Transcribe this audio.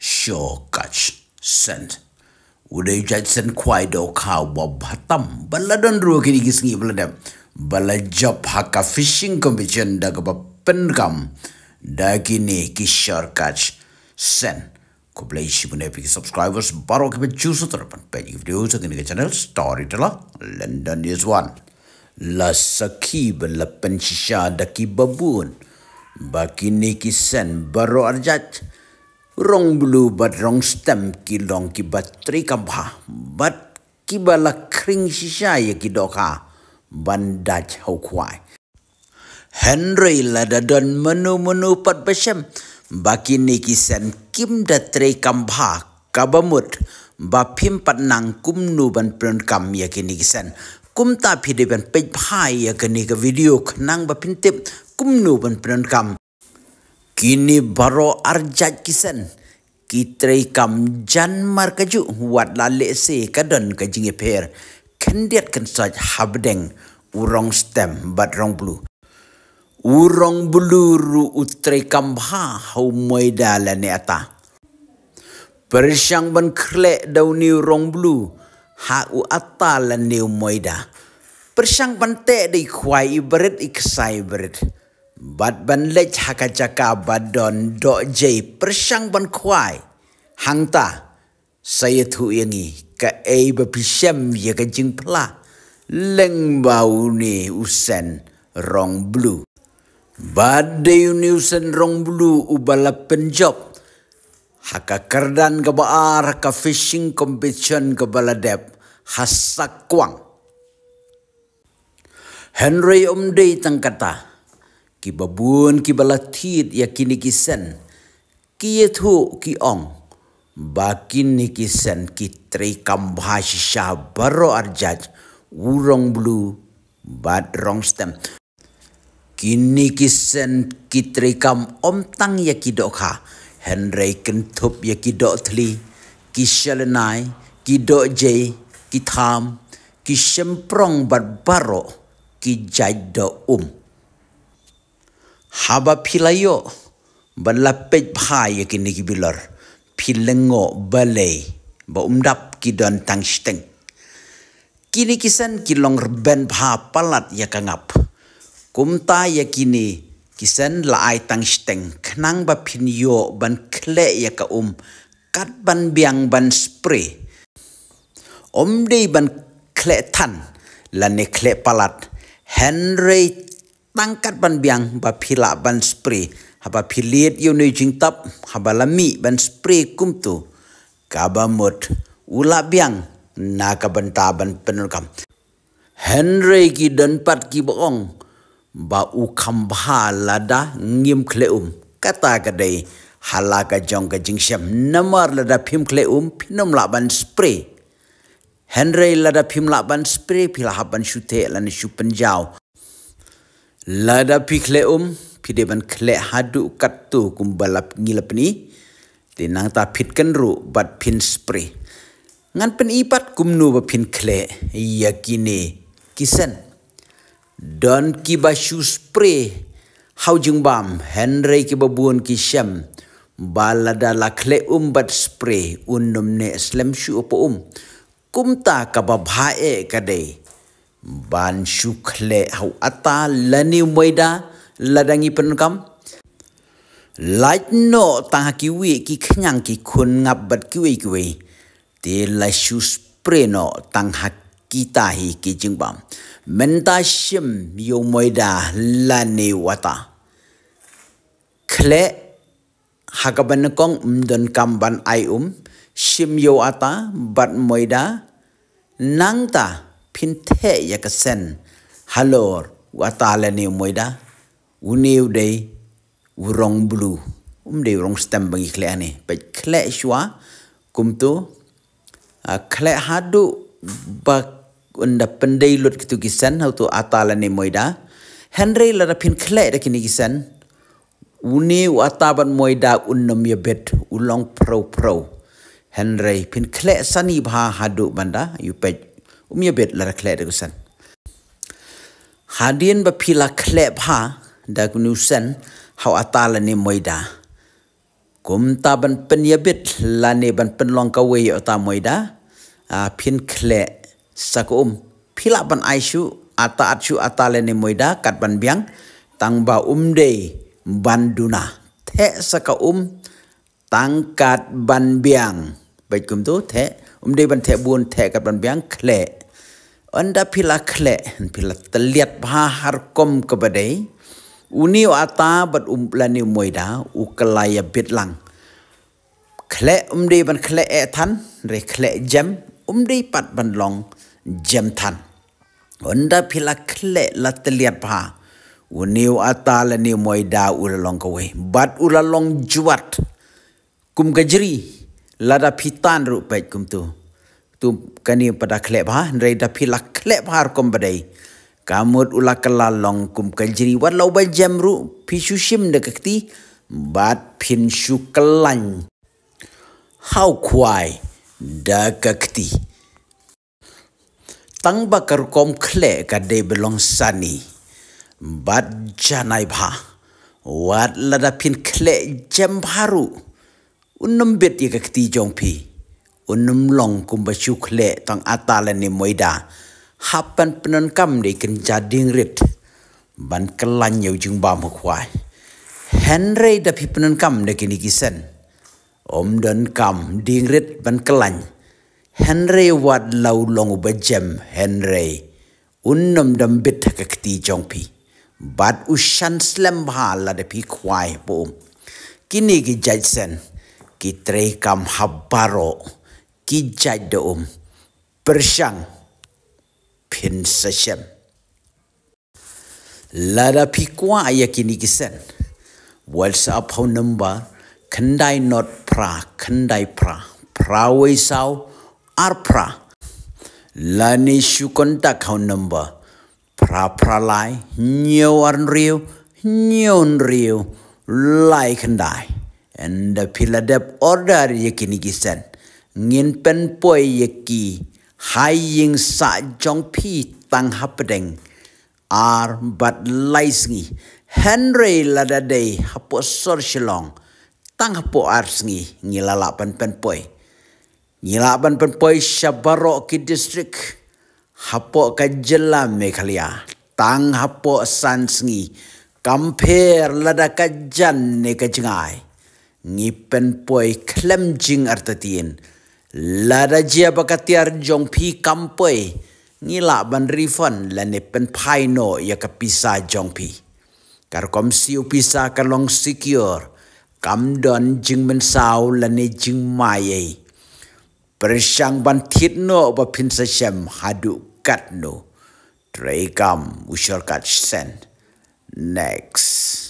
Shaw Kach Sent. Udah ijat sen kuai do kawa batam. Bala don ruwa kini kisngi beledam. Bala job haka fishing competition. da kapa penkam. Da kini kishar kach sen. Ku beli isi pun epik subscribers baru kipa jusu terapan. Pagi video saya kini ke channel Storyteller London News One. La bela bala pencisha da babun. Bagi kisen baru arjat. baru arjat rong blue bat rong stem ki long ki bat tri ka bha bat ki bala kring si sha ye ki do kha ban da chau khwai henry la da don menu menu pat besem baki ni ki sen kim da tri kam bha ka ba mut ba phim pat nang kum nu ban pran kam ye ki ni ki sen kum ta phi de ban pe bha ye ki ni ka video khnang ba phin tip kum nu ban pran kam Kini baru arjat kisan. kita ikam jan mar kaju wat lalik se kadon kajingi per. Kendiat kan saj habdeng urong stem bat rong bulu. Urong bulu ru utre ikam ha hau mwai da lani ata. Persyang ban krelek dauni urong bulu ha u ata lani mwai da. Persyang ban tek di kuai ibarit ikasai ibarit. Bad ban lech haka chaka bad dok do jay persang ban kuai. Hang ta, saya tu yangi ka ay bapisem ya ka jing pelah Leng bau ni usen rong blu. Bad day ni usen rong blu ubalap penjob. Haka kerdan ka baar haka fishing competition ka baladep. Hasak kuang. Henry Omday tangkata. kata. ki babun ki balathit ya kini ki sen ki yethu ki ong ba kini ki sen ki tri kam bhashi baro arjaj urong blu bad rong stem kini ki sen ki tri kam om tang ya ki dok ha henrei kentup ya ki dok thli ki shalnai ki dok je ki tham ki shemprong bad baro ki jaj do um haba pilayo balapet bhai ke ni ki bilar pilengo balai ba umdap ki don tang steng kini kisan ki long ben bha palat ya kangap kumta ya kini kisan la ai tang steng knang ba pin ban kle ya ka um kat ban biang ban spray om dei ban kle tan la ne kle palat henry tăng tangkat ban biang phi phila ban spray haba philiet yo nei jing tap haba lami ban spray kum tu kaba u ula biang na ka ban ta ban penul kam henry ki dan pat ki bong ba u kham bha lada ngim khleum kata ka dei hala ka jong ka jing shem namar lada phim khleum phinom la ban spray henry lada phim la ban spray phila haban shute lan shu penjau Lada pi kle um, pi de ban kle hadu kat tu kum balap ngilap ni. Tenang ta pit kan ru bat pin spray. Ngan pen ipat kum nu ba pin kle, iya kini kisan. Don ki ba shu spray, hau jung bam, Henry ki ba buon ki syam. Balada la kle um bat spray, unum ne slem shu opo um. Kum ta ka ba bhae kadeh ban shukle hau ata lani moida ladangi penkam lait no tang ki wi ki khyang ki khun ngap bat ki wi ki wi te la shu spray no tang hak ki ta hi ki jing bam men ta shim yo moida lani wata kle hakaban kong mdon kam ban ai um shim yo ata bat moida nang ta pinte ya kesen, halor watale ni moida uniu de urong blue um de urong stem bagi kle ani pe kle shwa kumtu a ah, kle hadu ba unda pendei lut kitu kisen how to atale ni moida henry lara pin kle de kini kisen uni wataban moida unnam ye bet ulong pro pro henry pin kle sani bha hadu banda you pe um bet lara lade klare gesen. Hadien ba pila klep ha da gnu sen hau atala ni moida. Kum ta ban pen ya bit la ni ban pen long ka wei ya ta moida. A pin kle sak um pila ban aishu ata achu atala ni moida kat ban biang tang ba um de banduna the saka um tangkat ban biang baik kum tu the um de ban the bun the kat ban biang kle anda pila kle, pila terlihat bahar kom kepada uni ata bat umplani moida u kelaya bitlang. Kle umde ban kle etan, re kle jam, umdi pat ban long jam tan. Anda pila kle la terlihat bahar. Uni ata la ni moida u lalong kewe, bat u lalong juat. Kum kejeri, lada pitan rupai kum tuh tu kani pada klep ha rei da pila klep har kom badai kamut ula kelalong kum kajri wat lau ba jamru pisu sim de kakti bat pin shu kelang how kwai da kakti tang ba kar kom kle ka de belong sani bat janai ba wat lada pin kle jam haru unnem bet ye kakti jong pi unum long kum basyuk le tong atal ni moida hapan penon kam de ken jading rit ban kelan yau jung ba mo khwai henry da pi penon kam de kini kisen om don kam ding rit ban kelan henry wat lau long ba jem henry unum dam bit ka kti jong pi bat u shan slam ba ha la de pi khwai bo um. kini gi jaisen ki tre kam habbaro kijaj de um persang pin sesem lada pikwa ya kini kisen whatsapp hon number kendai not pra kendai pra prawei sau ar pra lani shu kontak hon number pra pra lai nyo arn riu nyo n riu lai kendai and the piladep order ya kini kisen nghiên bên bồi yê hai yên sa chong pi tăng hấp đình ar bat lai sngi henry la da day hấp bộ sơ shilong tăng hấp bộ ar sngi nghi la la bên bên bồi nghi la bên ki district hấp bộ ka jela me khalia tăng hấp bộ san sngi kampher la da ka jan ne ka jngai ngi pen poi klem jing artatin Lada jia bakatiar jong pi kampoi. Ngila ban rifon la nepen pai no ya kapisa jong pi. Kar kom siu pisa kalong secure. Kam don jing men sao la ne jing maye. Persyang ban tit no ba pin sa shem hadu kat no. Trey kam usyor kat sen. Next.